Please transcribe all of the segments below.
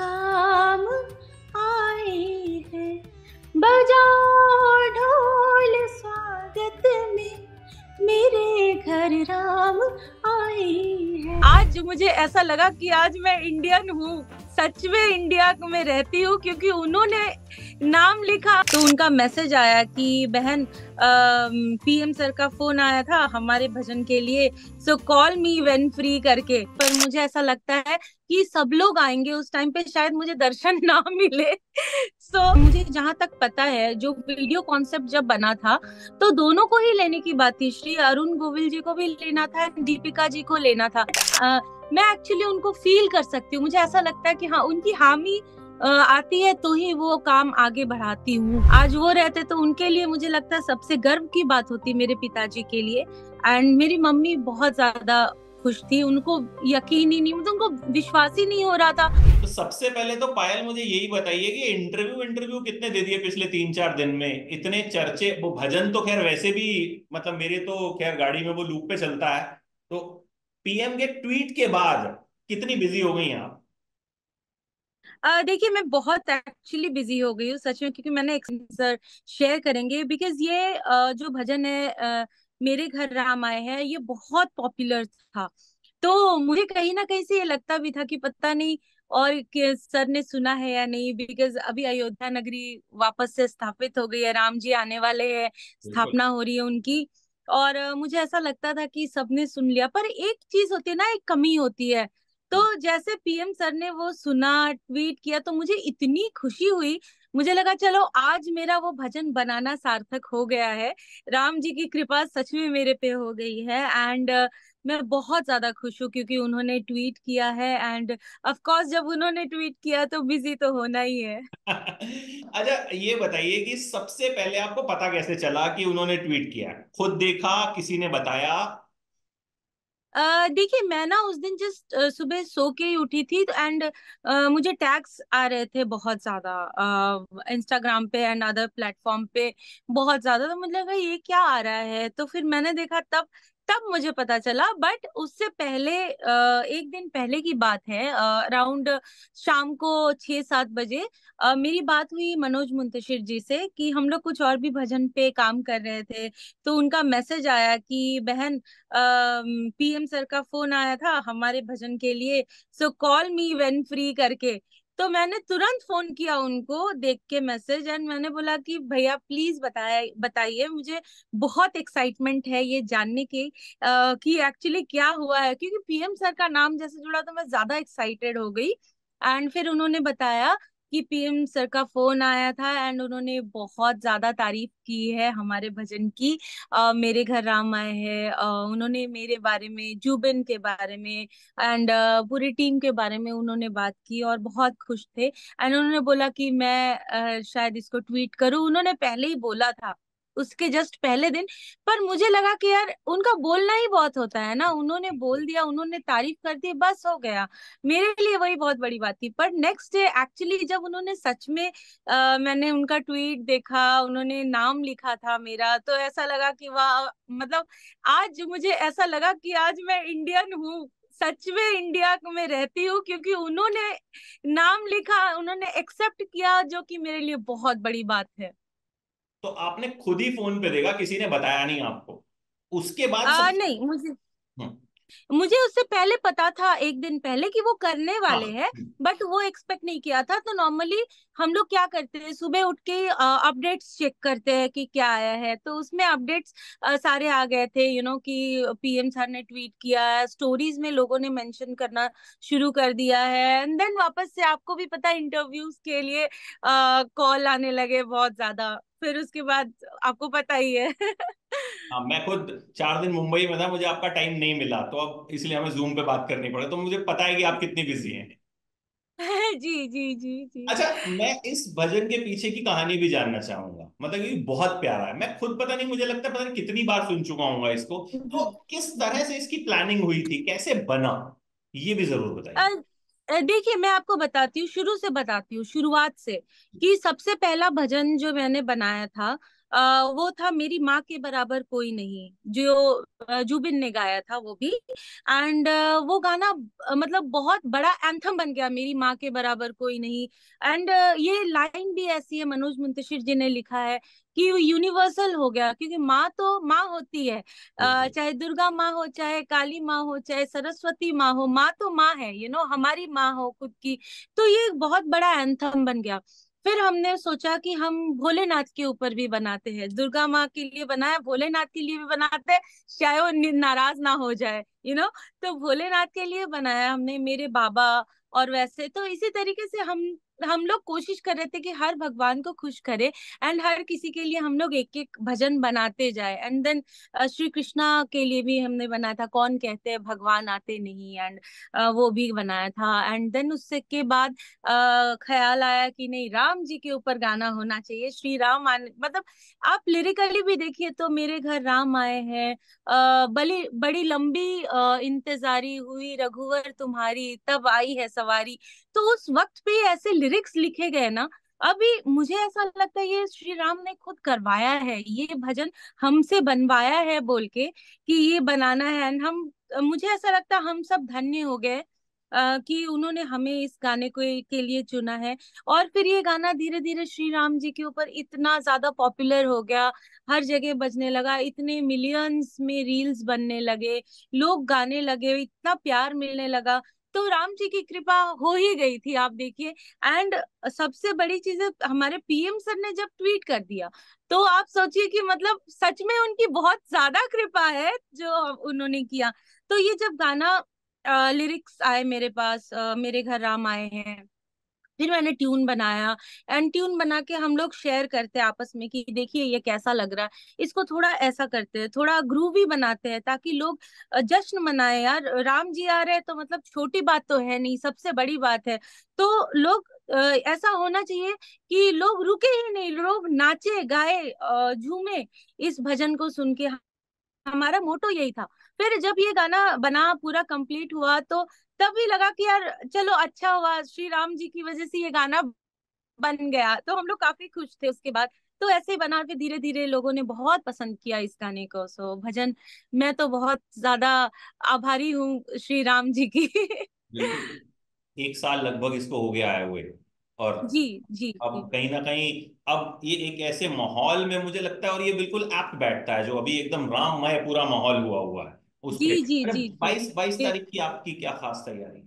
काम आए हैं बजाओ ढोल स्वागत में मेरे घर राम आए हैं आज मुझे ऐसा लगा कि आज मैं इंडियन हूँ सच में इंडिया में रहती हूँ क्योंकि उन्होंने नाम लिखा तो उनका मैसेज आया कि बहन पीएम सर का फोन आया था हमारे भजन के लिए so call me when free करके पर मुझे ऐसा लगता है कि सब लोग आएंगे उस टाइम पे शायद मुझे दर्शन ना मिले सो so, मुझे जहाँ तक पता है जो वीडियो कॉन्सेप्ट जब बना था तो दोनों को ही लेने की बात थी श्री अरुण गोविल जी को भी लेना था दीपिका जी को लेना था आ, मैं एक्चुअली उनको फील कर सकती हूँ मुझे ऐसा लगता है कि हाँ उनकी हामी आती है तो ही वो काम आगे बढ़ाती हूँ आज वो रहते तो उनके लिए मुझे लगता है सबसे गर्व की बात होती मेरे पिताजी के लिए एंड मेरी मम्मी बहुत ज्यादा खुश थी उनको यकीन ही नहीं मतलब उनको विश्वास ही नहीं हो रहा था तो सबसे पहले तो पायल मुझे यही बताइए कि इंटरव्यू इंटरव्यू कितने दे दिए पिछले तीन चार दिन में इतने चर्चे वो भजन तो खैर वैसे भी मतलब मेरे तो खैर गाड़ी में वो लूप पे चलता है तो पीएम के ट्वीट के बाद कितनी बिजी हो गई आप देखिए मैं बहुत एक्चुअली बिजी हो गई हूँ सच में क्योंकि मैंने सर शेयर करेंगे बिकॉज ये uh, जो भजन है uh, मेरे घर राम आए हैं ये बहुत पॉपुलर था तो मुझे कहीं ना कहीं से ये लगता भी था कि पता नहीं और सर ने सुना है या नहीं बिकॉज अभी अयोध्या नगरी वापस से स्थापित हो गई है राम जी आने वाले हैं स्थापना हो रही है उनकी और मुझे ऐसा लगता था कि सबने सुन लिया पर एक चीज होती है ना एक कमी होती है तो जैसे पीएम सर ने वो सुना ट्वीट किया तो मुझे इतनी खुशी हुई मुझे लगा चलो आज मेरा वो भजन बनाना सार्थक हो गया है राम जी की कृपा सच में मेरे पे हो गई है एंड uh, मैं बहुत ज्यादा खुश हूँ क्योंकि उन्होंने ट्वीट किया है एंड ऑफ कोर्स जब उन्होंने ट्वीट किया तो बिजी तो होना ही है अच्छा ये बताइए कि सबसे पहले आपको पता कैसे चला कि उन्होंने ट्वीट किया खुद देखा किसी ने बताया देखिए मैं ना उस दिन जस्ट सुबह सो के ही उठी थी एंड मुझे टैक्स आ रहे थे बहुत ज्यादा इंस्टाग्राम पे एंड अदर प्लेटफॉर्म पे बहुत ज्यादा तो मुझे लगा ये क्या आ रहा है तो फिर मैंने देखा तब तब मुझे पता चला बट उससे पहले एक दिन पहले की बात है अराउंड शाम को छह सात बजे मेरी बात हुई मनोज मुंतशिर जी से कि हम लोग कुछ और भी भजन पे काम कर रहे थे तो उनका मैसेज आया कि बहन पीएम सर का फोन आया था हमारे भजन के लिए so call me when free करके तो मैंने तुरंत फोन किया उनको देख के मैसेज एंड मैंने बोला कि भैया प्लीज बताया बताइए मुझे बहुत एक्साइटमेंट है ये जानने की आ, कि एक्चुअली क्या हुआ है क्योंकि पीएम सर का नाम जैसे जुड़ा तो मैं ज्यादा एक्साइटेड हो गई एंड फिर उन्होंने बताया कि पीएम सर का फोन आया था एंड उन्होंने बहुत ज्यादा तारीफ की है हमारे भजन की आ, मेरे घर राम आए हैं उन्होंने मेरे बारे में जुबिन के बारे में एंड पूरी टीम के बारे में उन्होंने बात की और बहुत खुश थे एंड उन्होंने बोला कि मैं आ, शायद इसको ट्वीट करूं उन्होंने पहले ही बोला था उसके जस्ट पहले दिन पर मुझे लगा कि यार उनका बोलना ही बहुत होता है ना उन्होंने बोल दिया उन्होंने तारीफ कर दी बस हो गया मेरे लिए वही बहुत बड़ी बात थी पर नेक्स्ट डे एक्चुअली जब उन्होंने सच में आ, मैंने उनका ट्वीट देखा उन्होंने नाम लिखा था मेरा तो ऐसा लगा कि वाह मतलब आज मुझे ऐसा लगा कि आज मैं इंडियन हूँ सच में इंडिया में रहती हूँ क्योंकि उन्होंने नाम लिखा उन्होंने एक्सेप्ट किया जो कि मेरे लिए बहुत बड़ी बात है तो आपने खुद ही फोन पे देगा किसी ने बताया नहीं आपको उसके बाद आ, सब... नहीं मुझे हम्म। मुझे उससे पहले पता था एक दिन पहले कि वो करने वाले हाँ, हैं हम्म। बट वो एक्सपेक्ट नहीं किया था तो नॉर्मली हम लोग क्या करते हैं सुबह उठ के अपडेट्स चेक करते हैं कि क्या आया है तो उसमें अपडेट्स सारे आ गए थे यू you नो know, कि पीएम सर ने ट्वीट किया है स्टोरीज में लोगों ने मेंशन करना शुरू कर दिया है एंड देन वापस से आपको भी पता इंटरव्यूज के लिए कॉल आने लगे बहुत ज्यादा फिर उसके बाद आपको पता ही है हाँ मैं खुद चार दिन मुंबई में था मुझे आपका टाइम नहीं मिला तो अब इसलिए हमें जूम पे बात करनी पड़े तो मुझे पता है कि आप कितनी बिजी हैं जी जी जी जी अच्छा मैं इस भजन के पीछे की कहानी भी जानना चाहूंगा मतलब ये बहुत प्यारा है मैं खुद पता नहीं मुझे लगता है पता नहीं कितनी बार सुन चुका हूँ इसको तो किस तरह से इसकी प्लानिंग हुई थी कैसे बना ये भी जरूर बताइए देखिए मैं आपको बताती हूँ शुरू से बताती हूँ शुरुआत से कि सबसे पहला भजन जो मैंने बनाया था वो था मेरी माँ के बराबर कोई नहीं जो जुबिन ने गाया था वो भी एंड वो गाना मतलब बहुत बड़ा एंथम बन गया मेरी माँ के बराबर कोई नहीं एंड ये लाइन भी ऐसी है मनोज मुंतशिर जी ने लिखा है कि वो यूनिवर्सल हो गया क्योंकि माँ तो माँ होती है चाहे दुर्गा माँ हो चाहे काली माँ हो चाहे सरस्वती माँ हो माँ तो माँ है यू you नो know, हमारी माँ हो खुद की तो ये बहुत बड़ा एंथम बन गया फिर हमने सोचा कि हम भोलेनाथ के ऊपर भी बनाते हैं दुर्गा माँ के लिए बनाया भोलेनाथ के लिए भी बनाते हैं चाहे वो नाराज ना हो जाए यू you नो know? तो भोलेनाथ के लिए बनाया हमने मेरे बाबा और वैसे तो इसी तरीके से हम हम लोग कोशिश कर रहे थे कि हर भगवान को खुश करे एंड हर किसी के लिए हम लोग एक एक भजन बनाते जाए एंड देन श्री कृष्णा के लिए भी हमने बनाया था कौन कहते हैं भगवान आते नहीं एंड वो भी बनाया था एंड देन उससे के बाद ख्याल आया कि नहीं राम जी के ऊपर गाना होना चाहिए श्री राम आने मतलब आप लिरिकली भी देखिए तो मेरे घर राम आए हैं बड़ी बड़ी लंबी इंतजारी हुई रघुवर तुम्हारी तब आई है सवारी तो उस वक्त भी ऐसे लिरिक्स लिखे गए ना अभी मुझे ऐसा लगता है ये श्री राम ने खुद करवाया है ये भजन हमसे बनवाया है बोल के कि ये बनाना है एंड हम मुझे ऐसा लगता है हम सब धन्य हो गए कि उन्होंने हमें इस गाने को के लिए चुना है और फिर ये गाना धीरे धीरे श्री राम जी के ऊपर इतना ज्यादा पॉपुलर हो गया हर जगह बजने लगा इतने मिलियंस में रील्स बनने लगे लोग गाने लगे इतना प्यार मिलने लगा तो राम जी की कृपा हो ही गई थी आप देखिए एंड सबसे बड़ी चीज है हमारे पीएम सर ने जब ट्वीट कर दिया तो आप सोचिए कि मतलब सच में उनकी बहुत ज्यादा कृपा है जो उन्होंने किया तो ये जब गाना लिरिक्स आए मेरे पास मेरे घर राम आए हैं फिर मैंने ट्यून बनाया एंड ट्यून बना के हम लोग शेयर करते हैं आपस में कि देखिए ये कैसा लग रहा है इसको थोड़ा ऐसा करते हैं थोड़ा भी बनाते हैं ताकि लोग जश्न मनाए यार राम जी आ रहे हैं तो मतलब छोटी बात तो है नहीं सबसे बड़ी बात है तो लोग ऐसा होना चाहिए कि लोग रुके ही नहीं लोग नाचे गाए झूमे इस भजन को सुन के हमारा मोटो यही था फिर जब ये गाना बना पूरा कंप्लीट हुआ तो तब भी लगा कि यार चलो अच्छा हुआ श्री राम जी की वजह से ये गाना बन गया तो हम लोग काफी खुश थे उसके बाद तो ऐसे ही बना के धीरे धीरे लोगों ने बहुत पसंद किया इस गाने को सो भजन मैं तो बहुत ज्यादा आभारी हूँ श्री राम जी की एक साल लगभग इसको हो गया है हुए और जी जी अब कहीं ना कहीं अब ये एक ऐसे माहौल में मुझे लगता है और ये बिल्कुल एप्ट बैठता है जो अभी एकदम राममय पूरा माहौल हुआ हुआ है जी जी जी बाईस बाईस तारीख की आपकी क्या खास तैयारी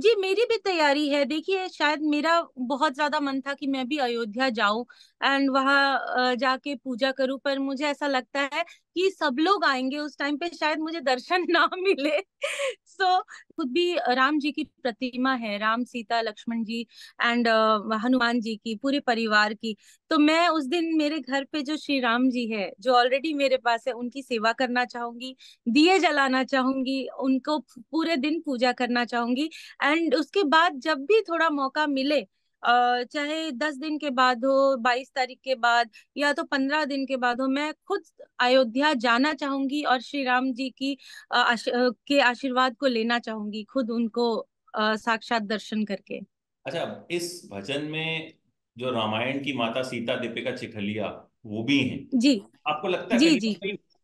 जी मेरी भी तैयारी है देखिए शायद मेरा बहुत ज्यादा मन था कि मैं भी अयोध्या जाऊं एंड वहां जाके पूजा करूं पर मुझे ऐसा लगता है कि सब लोग आएंगे उस टाइम पे शायद मुझे दर्शन ना मिले सो so, खुद भी राम जी की प्रतिमा है राम सीता लक्ष्मण जी एंड uh, हनुमान जी की पूरे परिवार की तो मैं उस दिन मेरे घर पे जो श्री राम जी है जो ऑलरेडी मेरे पास है उनकी सेवा करना चाहूंगी दिए जलाना चाहूंगी उनको पूरे दिन पूजा करना चाहूंगी एंड उसके बाद जब भी थोड़ा मौका मिले चाहे दस दिन के बाद हो बाईस तारीख के बाद या तो पंद्रह दिन के बाद हो मैं खुद अयोध्या जाना चाहूंगी और श्री राम जी की आश, के आशीर्वाद को लेना चाहूंगी खुद उनको साक्षात दर्शन करके अच्छा इस भजन में जो रामायण की माता सीता दीपिका चिखलिया वो भी हैं जी आपको लगता है जी जी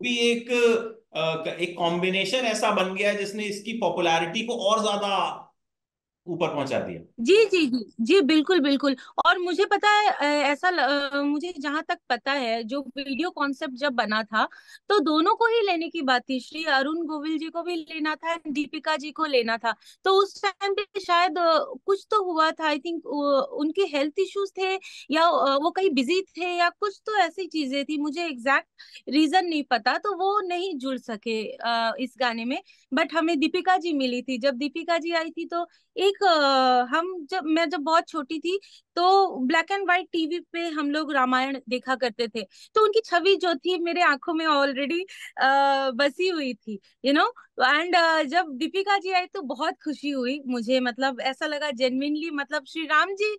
भी एक एक कॉम्बिनेशन ऐसा बन गया है जिसने इसकी पॉपुलैरिटी को और ज्यादा ऊपर पहुंचा दिया जी जी जी जी बिल्कुल बिल्कुल और मुझे पता है ऐसा ल, मुझे जहां तक पता है जो वीडियो कॉन्सेप्ट जब बना था तो दोनों को ही लेने की बात थी श्री अरुण गोविल जी को भी लेना था दीपिका जी को लेना था तो उस टाइम पे शायद कुछ तो हुआ था आई थिंक उनके हेल्थ इश्यूज थे या वो कहीं बिजी थे या कुछ तो ऐसी चीजें थी मुझे एग्जैक्ट रीजन नहीं पता तो वो नहीं जुड़ सके इस गाने में बट हमें दीपिका जी मिली थी जब दीपिका जी आई थी तो एक हम जब मैं जब बहुत छोटी थी तो ब्लैक एंड व्हाइट टीवी पे हम लोग रामायण देखा करते थे तो उनकी छवि जो थी मेरे आंखों में ऑलरेडी बसी हुई थी यू नो एंड जब दीपिका जी आई तो बहुत खुशी हुई मुझे मतलब ऐसा लगा जेनविनली मतलब श्री राम जी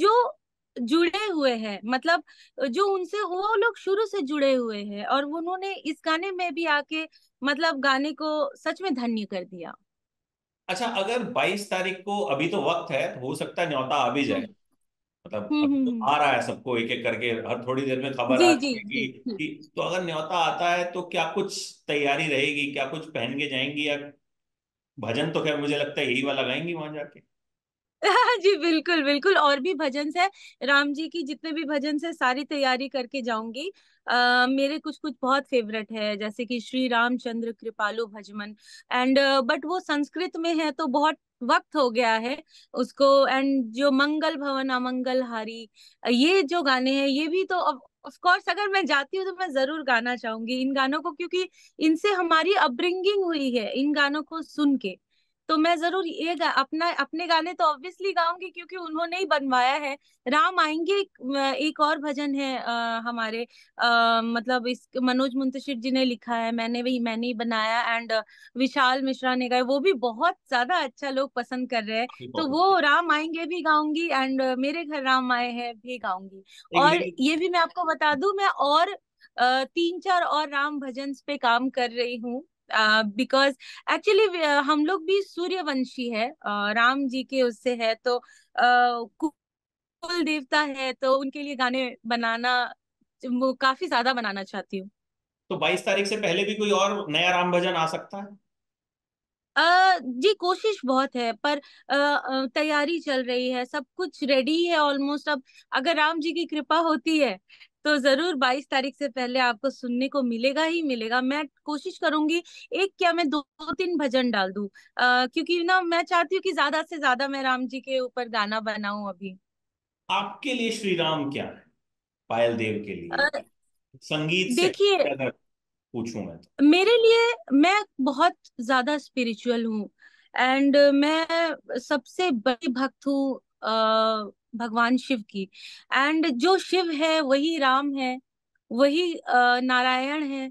जो जुड़े हुए हैं मतलब जो उनसे वो लोग शुरू से जुड़े हुए हैं और उन्होंने इस गाने में भी आके मतलब गाने को सच में धन्य कर दिया अच्छा अगर 22 तारीख को अभी तो वक्त है तो हो सकता है न्योता आ भी जाए मतलब तो आ हम्म। रहा है सबको एक एक करके हर थोड़ी देर में खबर आ जाएगी तो अगर न्योता आता है तो क्या कुछ तैयारी रहेगी क्या कुछ पहन के जाएंगी या भजन तो खैर मुझे लगता है यही वाला गाएंगी वहां जाके जी बिल्कुल बिल्कुल और भी भजन है राम जी की जितने भी भजन है सारी तैयारी करके जाऊंगी Uh, मेरे कुछ कुछ बहुत फेवरेट है जैसे कि श्री रामचंद्र कृपालु भजमन एंड बट वो संस्कृत में है तो बहुत वक्त हो गया है उसको एंड जो मंगल भवन अमंगल हारी ये जो गाने हैं ये भी तो ऑफ कोर्स अगर मैं जाती हूँ तो मैं जरूर गाना चाहूंगी इन गानों को क्योंकि इनसे हमारी अपब्रिंगिंग हुई है इन गानों को सुन के तो मैं जरूर ये अपना अपने गाने तो ऑब्वियसली गाऊंगी क्योंकि उन्होंने ही बनवाया है राम आएंगे एक और भजन है आ, हमारे आ, मतलब इस मनोज मुंतशिर जी ने लिखा है मैंने भी मैंने ही बनाया एंड विशाल मिश्रा ने गाया वो भी बहुत ज्यादा अच्छा लोग पसंद कर रहे हैं तो वो अच्छा। राम आएंगे भी गाऊंगी एंड मेरे घर राम आए हैं भी गाऊंगी और ये भी मैं आपको बता दू मैं और तीन चार और राम भजन पे काम कर रही हूँ बिकॉज एक्चुअली हम लोग भी सूर्यवंशी है uh, राम जी के उससे है तो uh, कुल देवता है तो उनके लिए गाने बनाना काफी ज्यादा बनाना चाहती हूँ तो 22 तारीख से पहले भी कोई और नया राम भजन आ सकता है जी कोशिश बहुत है पर तैयारी चल रही है सब कुछ रेडी है ऑलमोस्ट अब अगर राम जी की कृपा होती है तो जरूर 22 तारीख से पहले आपको सुनने को मिलेगा ही मिलेगा मैं कोशिश करूंगी एक क्या मैं दो, तीन भजन डाल दू आ, क्योंकि ना मैं चाहती हूँ कि ज्यादा से ज्यादा मैं राम जी के ऊपर गाना बनाऊ अभी आपके लिए श्री राम क्या है पायल देव के लिए आ, संगीत देखिए पूछू मैं तो। मेरे लिए मैं बहुत ज्यादा स्पिरिचुअल हूँ एंड मैं सबसे बड़ी भक्त हूँ भगवान शिव की एंड जो शिव है वही राम है वही नारायण है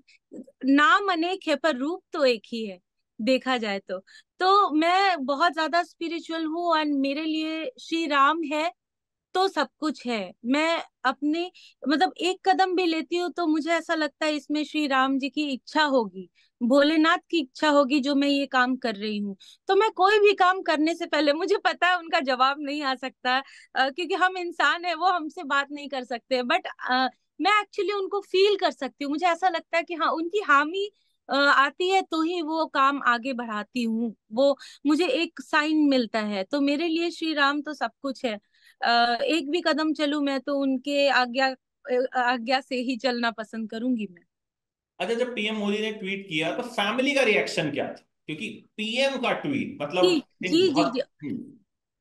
नाम अनेक है पर रूप तो एक ही है देखा जाए तो तो मैं बहुत ज्यादा स्पिरिचुअल हूँ एंड मेरे लिए श्री राम है तो सब कुछ है मैं अपने मतलब एक कदम भी लेती हूँ तो मुझे ऐसा लगता है इसमें श्री राम जी की इच्छा होगी भोलेनाथ की इच्छा होगी जो मैं ये काम कर रही हूँ तो मैं कोई भी काम करने से पहले मुझे पता है उनका जवाब नहीं आ सकता क्योंकि हम इंसान है वो हमसे बात नहीं कर सकते बट मैं एक्चुअली उनको फील कर सकती हूँ मुझे ऐसा लगता है कि हाँ उनकी हामी आती है तो ही वो काम आगे बढ़ाती हूँ वो मुझे एक साइन मिलता है तो मेरे लिए श्री राम तो सब कुछ है एक भी कदम चलू मैं तो उनके आज्ञा आज्ञा से ही चलना पसंद करूंगी मैं अच्छा जब पीएम मोदी ने ट्वीट किया तो फैमिली का रिएक्शन क्या था क्योंकि पीएम का ट्वीट मतलब जी जी जी, जी, हम्म।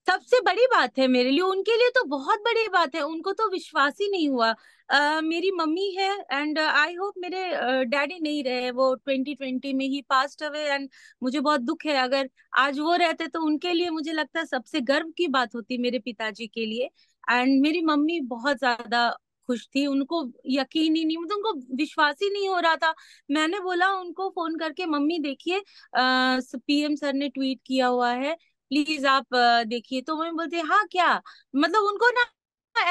सबसे बड़ी बात है मेरे लिए उनके लिए तो बहुत बड़ी बात है उनको तो विश्वास ही नहीं हुआ uh, मेरी मम्मी है एंड आई होप मेरे डैडी uh, नहीं रहे वो 2020 में ही पास्ट अवे एंड मुझे बहुत दुख है अगर आज वो रहते तो उनके लिए मुझे लगता है सबसे गर्व की बात होती मेरे पिताजी के लिए एंड मेरी मम्मी बहुत ज्यादा खुश थी उनको यकीन ही नहीं मतलब उनको विश्वास ही नहीं हो रहा था मैंने बोला उनको फोन करके मम्मी देखिए पीएम सर ने ट्वीट किया हुआ है प्लीज आप देखिए तो मैं बोलते हाँ क्या मतलब उनको ना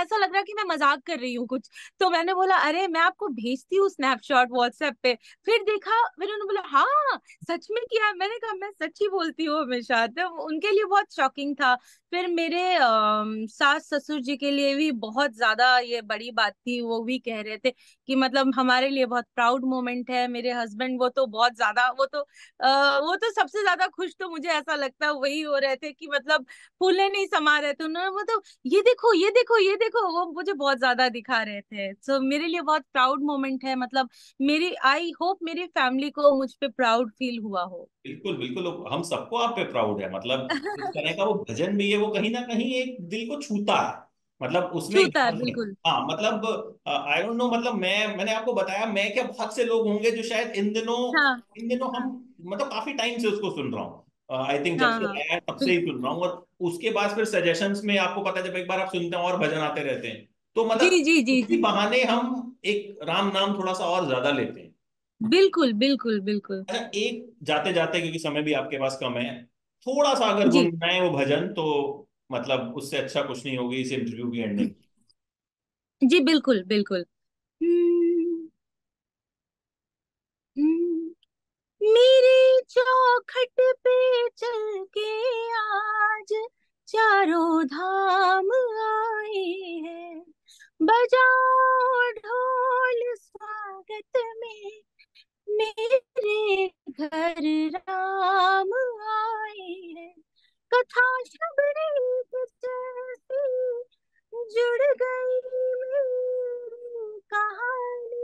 ऐसा लग रहा कि मैं मजाक कर रही हूँ कुछ तो मैंने बोला अरे मैं आपको भेजती हूँ स्नैपशॉट व्हाट्सएप पे फिर देखा फिर उन्होंने बोला हाँ सच में किया मैंने कहा मैं सच ही बोलती हूँ हमेशा तो उनके लिए बहुत शॉकिंग था फिर मेरे सास ससुर जी के लिए भी बहुत ज्यादा ये बड़ी बात थी वो भी कह रहे थे कि मतलब हमारे लिए बहुत प्राउड मोमेंट है मेरे हस्बैंड वो तो बहुत ज्यादा वो तो आ, वो तो सबसे ज्यादा खुश तो मुझे ऐसा लगता है वही हो रहे थे कि मतलब फूले नहीं समा रहे थे उन्होंने मतलब ये देखो ये देखो ये देखो वो मुझे बहुत ज्यादा दिखा रहे थे सो so, मेरे लिए बहुत प्राउड मोमेंट है मतलब मेरी आई होप मेरी फैमिली को मुझ पर प्राउड फील हुआ हो बिल्कुल बिल्कुल हम सबको आप पे प्राउड है मतलब इस तरह का वो भजन भी है इसलिए वो कहीं ना कहीं एक दिल को छूता है मतलब उसमें बिल्कुल हाँ मतलब आई डोंट नो मतलब मैं मैंने आपको बताया मैं क्या बहुत से लोग होंगे जो शायद इन दिनों हाँ, इन दिनों हम मतलब काफी टाइम से उसको सुन रहा हूँ आई थिंक जब से हाँ। आया तब से ही सुन रहा हूँ और उसके बाद फिर सजेशन में आपको पता जब एक बार आप सुनते हैं और भजन आते रहते हैं तो मतलब जी जी जी, जी बहाने हम एक राम नाम थोड़ा सा और ज्यादा लेते हैं बिल्कुल बिल्कुल बिल्कुल अच्छा एक जाते जाते क्योंकि समय भी आपके पास कम है थोड़ा सा अगर गुनगुनाए वो भजन तो मतलब उससे अच्छा कुछ नहीं होगी इस इंटरव्यू की एंडिंग जी बिल्कुल बिल्कुल मेरे चौखट पे चल के आज चारों धाम आए हैं बजाओ ढोल स्वागत में मेरे घर राम था शबरी जुड़ गई मेरी कहानी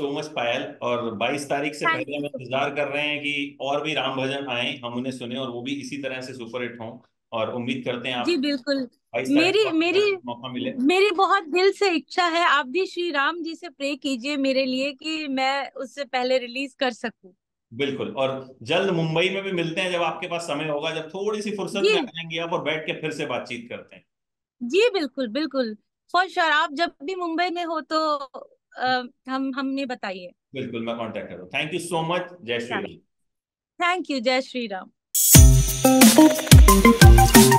सो मच पायल और 22 तारीख से पहले हम इंतजार कर रहे हैं कि और भी राम भजन आए हम उन्हें सुने और वो भी इसी तरह से सुपर हिट हों और उम्मीद करते हैं आप जी बिल्कुल मेरी मेरी मौका मिले मेरी बहुत दिल से इच्छा है आप भी श्री राम जी से प्रे कीजिए मेरे लिए कि मैं उससे पहले रिलीज कर सकूं बिल्कुल और जल्द मुंबई में भी मिलते हैं जब आपके पास समय होगा जब थोड़ी सी फुर्सत में आएंगे आप और बैठ के फिर से बातचीत करते हैं जी बिल्कुल बिल्कुल फॉर श्योर आप जब भी मुंबई में हो तो हम हमने बताई है बिल्कुल मैं कांटेक्ट करूँ थैंक यू सो मच जय श्री राम थैंक यू जय श्री राम